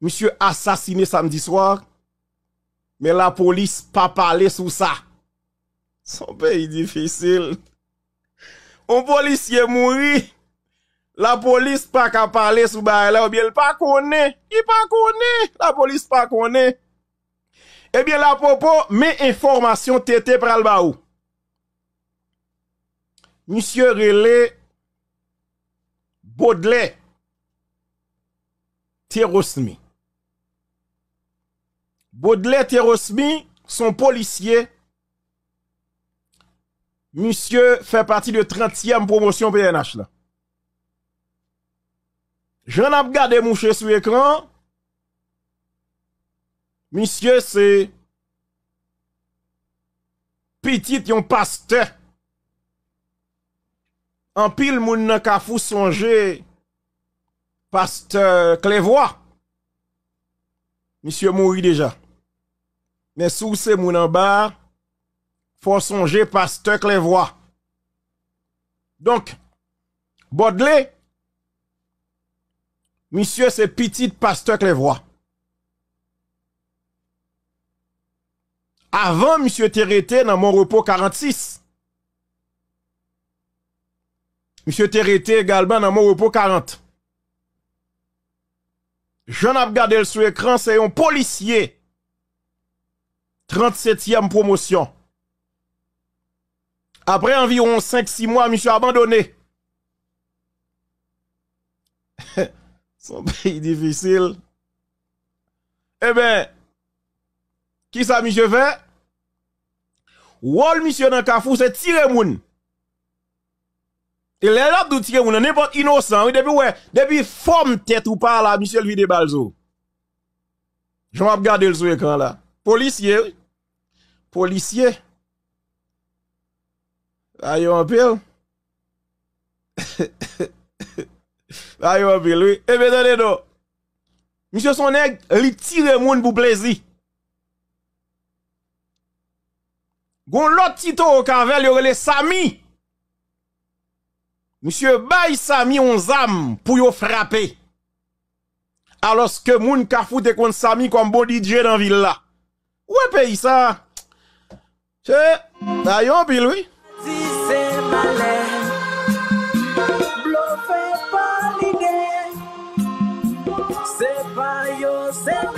Monsieur assassiné samedi soir, mais la police pas parlé sous ça. Son pays difficile. Un policier mourut. la police pas qu'à parler sous là ou bien il pas connaît, il pas connaît, la police pas connaît. Eh bien, la propos, mes informations tété pral baou. Monsieur Relé Baudelaire Terosmi. Baudelaire Terosmi, sont policier. Monsieur fait partie de 30e promotion PNH là. J'en gardé mon sur l'écran. Monsieur, c'est petit yon pasteur en pile moun nan fou songe pasteur Clévois. Monsieur mouri déjà. Mais sous ces moun en bas, faut songer pasteur Clévois. Donc, Bordley, monsieur c'est petit pasteur Clévois. Avant monsieur Terreté dans mon repos 46. Monsieur Terete également dans mon repos 40. Jean a regardé sur écran, c'est un policier. 37e promotion. Après environ 5-6 mois, monsieur abandonné. Son pays difficile. Eh bien, qui ça, monsieur fait? Wall, monsieur, dans Kafou, c'est tirer moun. Et là, là, d'où tirer, on n'importe innocent, oui, depuis, ouais, depuis, forme tête ou pas, là, monsieur le vide balzo. Je vais regarder le sur là. Policier, oui. Policier. Là, yon en pile. là, yon en pile, oui. Eh bien, donnez Monsieur son nèg, li tire moun pour plaisir. Gon l'autre tito au y yon les Sami. Monsieur Bay Sami on zam pour yo frapper. Alors que moun ka foute kon Sami comme bon DJ dans ville là. Ou pays ça. C'est d'ailleurs bah, pile oui. C'est pas yo, c'est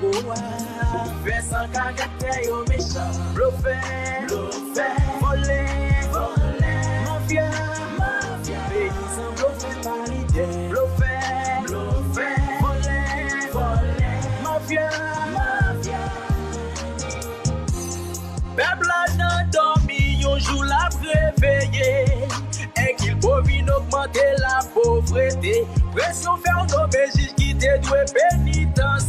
boa Fè san kagate yo mechan Blofè, blofè Volè, volè Mafia, mafia Pèkisan par paride Blofè, blofè Volè, volè Mafia, mafia Pebla nan domi jour la preveye qu'il bovin augmente la pauvreté Presyon fè an obejil ki te dwe penite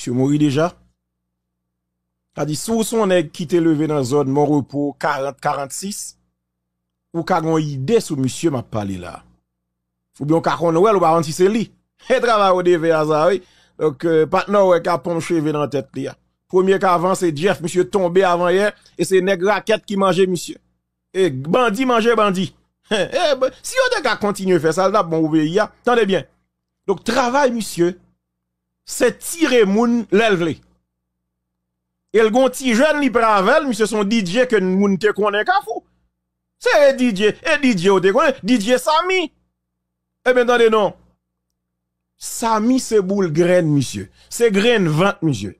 suis mort déjà. à dit, sous son nèg qui t'est levé dans zone mon repos 40-46, ou qu'a une idée sur monsieur m'a parlé là. faut bien qu'on ouais, ou pas si c'est lui. Et travail au DV à Donc, euh, maintenant, ouais, qu'a pomme cheveux dans tête là. Premier qu'avance c'est Jeff, monsieur tombé avant hier, et c'est nègre raquette qui mangeait monsieur. Et Bandi mangeait Bandi. Eh, ben, si on a continué à faire ça, là, bon, vous Attendez bien. Donc, travail, monsieur c'est tirer moun l'élevé. Et le gon ti jeune li pravel, monsieur son DJ que moun te connaît kafou. C'est e DJ, et DJ ou te connaît, DJ Sami. Eh bien, attendez, non. Sami, c'est boule graine, monsieur. C'est graine vente, monsieur.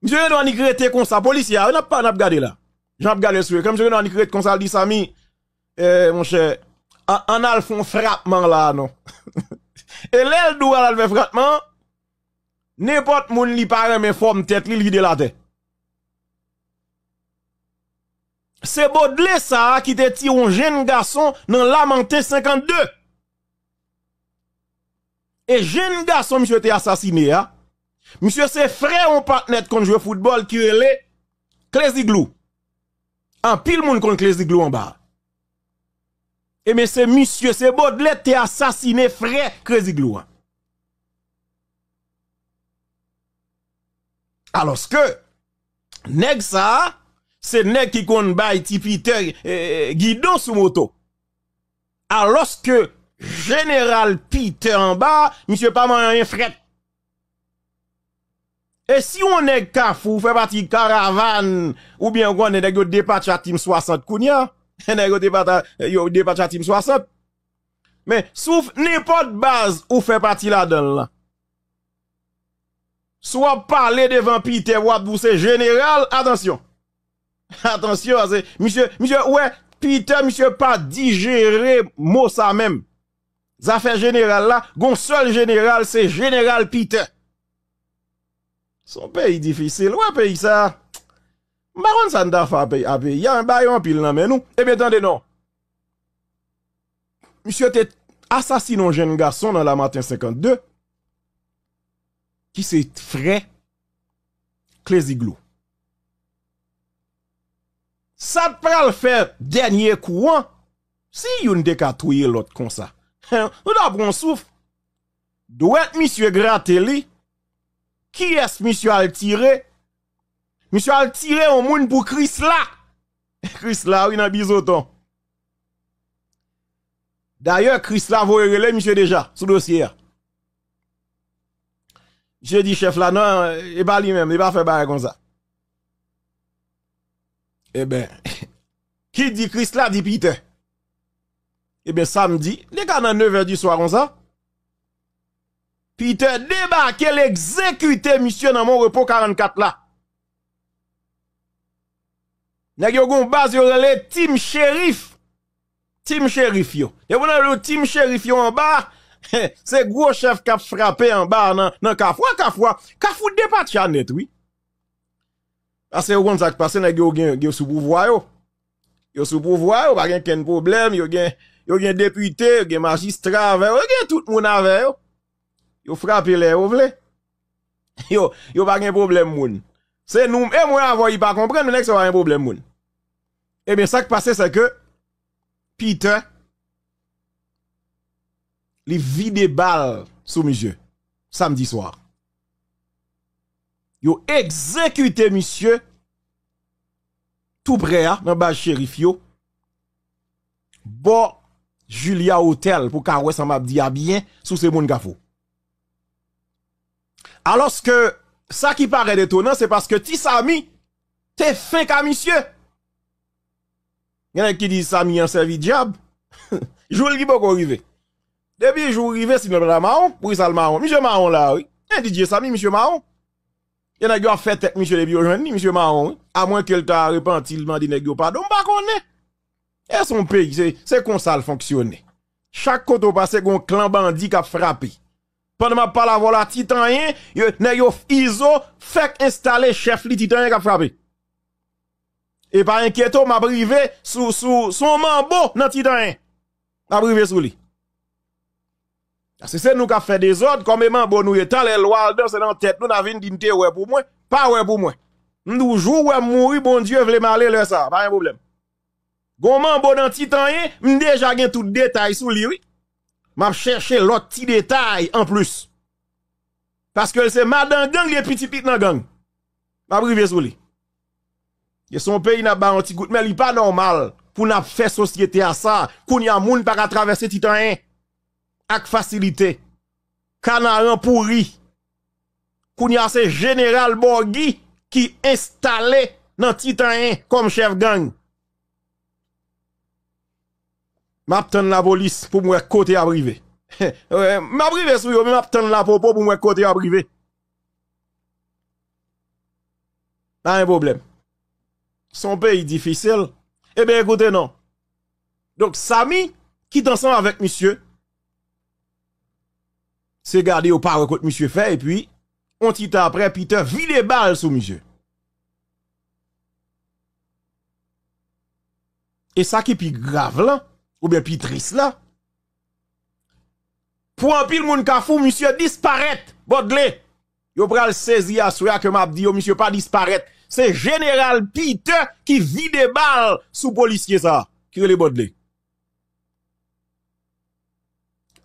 Monsieur, on ni crête comme ça, policier, on n'a pas, n'a regardé là. J'en regardé sur Comme je on y comme ça, dit Sami, eh, mon cher, en alfon frappement là, non. Et là, le à là, franchement, n'importe moun li pare mais forme tête li li de la tête. C'est Baudelaire ça qui te tiré un jeune garçon dans Lamenté 52. Et jeune garçon, monsieur, été assassiné. Hein. Monsieur, c'est frère ou partenaire qu'on joue football qui est Clésiglou. En pile moun contre Clésiglou en bas. Et eh, mais c'est monsieur, c'est Baudelaire qui assassiné frère Crazy Gloire. Alors que, nèg ça, c'est nèg qui kon bay Peter euh, eh, eh, guidon sous moto. Alors que, général Peter en bas, monsieur pas un fret. Et si on est kafou, fait partie caravane, ou bien on est nèg de dépatch à team 60 kounia, mais département, yo pas team 60. Mais, sauf n'importe base ou fait partie là-dedans, Soit parler devant Peter ou c'est général, attention. Attention, c'est, monsieur, monsieur, ouais, Peter, monsieur, pas digérer mot ça même. Affaires générales là, gon seul général, c'est général Peter. Son pays difficile, ouais, pays ça. Maron Sanda fa Il y a un bayon pile nan, mais nous. Eh bien, attendez, non. Monsieur était assassiné un jeune garçon dans la matin 52 qui s'est frais Clésiglou. Ça pral faire dernier courant si yon de katouye l'autre comme ça. Nous hein? bon souffle. Doit monsieur Grateli qui est monsieur al tiré Monsieur a tiré un monde pour Chris là. Chris là, oui, dans bisoton. D'ailleurs, Chris là, vous le monsieur déjà, sous dossier. Je dis chef là, non, et pas lui-même, il va faire barre comme ça. Eh ben, qui dit Chris là, dit Peter. Eh bien, samedi, les gars, dans 9h du soir, comme ça. Peter débarque l'exécuté, monsieur, dans mon repos 44 là. Nèg yo gon base yo le team shérif. Team shérif yo. Et voilà le team shérif yo en bas. C'est gros chef qui a frappé en bas nan dans Kafwa Kafwa. Kafou dépatia net oui. Parce que on ça passe nèg yo gen gen sous pouvoir yo. Yo sous pouvoir yo pas gen ken problème, yo gen yo gen député, yo gen magistrat avec yo gen tout moun avec yo. Yo frappé les yo vle. Yo yo pas gen problème moun. C'est nous, et eh, moi, avant, il pas comprendre, mais pas un problème, moun. Eh bien, ça qui passe, c'est que Peter, il vide des balles sous monsieur, samedi soir. Yo exécuté monsieur, tout près, hein, dans le shérif, yo. Bon, Julia Hotel, pour qu'on ça m'a dit ah, bien, sous ses monde gafo. Alors que, ça qui paraît étonnant, c'est parce que tisami t'es fin comme monsieur. Il y en a qui disent Sami en servi diable. Joue le beaucoup arrivé. Depuis jour arrivé, si nous la marron, pour ça le marron. Monsieur marron là, oui. Il eh, DJ Sami, monsieur marron. Il y en a qui ont fait tête, monsieur depuis aujourd'hui, monsieur marron, oui. À moins qu'elle t'a repenti, il m'a dit, pardon, pas qu'on est. Et son pays, c'est comme ça le fonctionne. Chaque côté passé, un clan bandit qui a frappé pendant pas la voilà titanien nèg yo iso fait installer chef li titanien qui frappé et pas inquiéto m'a privé sous sous son mambo dans titanien m'a privé sous lui c'est ça nous qui fait des ordres comme mambo nous étant les lois c'est dans tête nous n'avons dignité ouais pour moi pas ouais pour moi nous jouons mourir bon dieu veut m'aller là ça pas un problème Gon mambo dans titanien déjà tout détail sous lui oui m'a cherché l'autre petit détail en plus. Parce que c'est madame gang, les petits petits dans gang. M'a privé sur lui. Et son pays n'a pas un petit goût, mais il pas normal pour n'a faire société à ça, qu'on y a moun pas traverser titan avec facilité. Canaran pourri. Qu'on y a ce général Borghi qui installé dans titan comme chef gang. M'attend la police pour moi côté à privé. M'abrivé sur yo, mais la popo pour moi côté à Pas un problème. Son pays difficile. Eh bien, écoutez, non. Donc, Samy, qui est ensemble avec monsieur, c'est gardé au par contre monsieur fait, et puis, on titre après, Peter vide les balles sur monsieur. Et ça qui est plus grave là, ou bien puis là. Pour un pile moun kafou, monsieur disparaît, bodle! Yo pral saisir à souya que m'a dit, monsieur pas disparaît. C'est général Peter qui vide bal sous policier ça, qui est le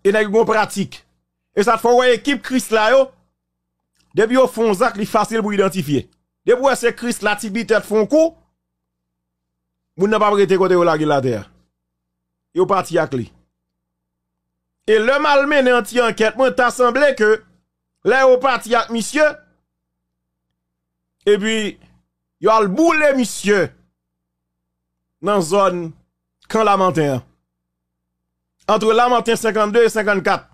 Et n'a bon pratique. Et ça faut équipe Chris là yo. Depuis au fond zak li facile pour identifier. Depuis c'est Chris la tibite font coup. Moun n'a pas prêté côté la terre yo parti avec Et le malmenant anti-enquête, moi, t'a semblé que, là, a parti avec monsieur, et puis, il al boule monsieur, dans zone, quand lamentin. Entre lamentin 52 et 54.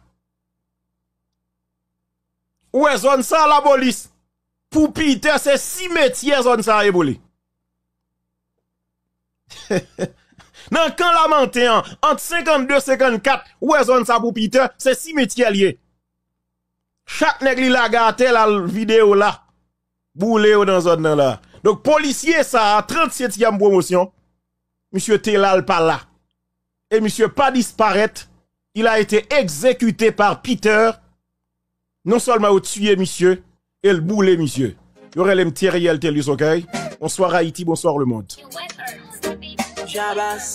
Où est zone ça, la police? Pour Peter, c'est métiers. zone ça, et Dans quand la an, entre 52-54, où zone sa que Peter c'est peter métiers. Chaque lié. Chaque la gate la vidéo là boule dans dans zone-là. Donc policier ça, 37e promotion, monsieur Telal pas là. Et monsieur pas disparaître, il a été exécuté par Peter. Non seulement au tué monsieur, et le boule, monsieur. les M. Thierry Altel ok. Bonsoir Haïti, bonsoir le monde. ya vas.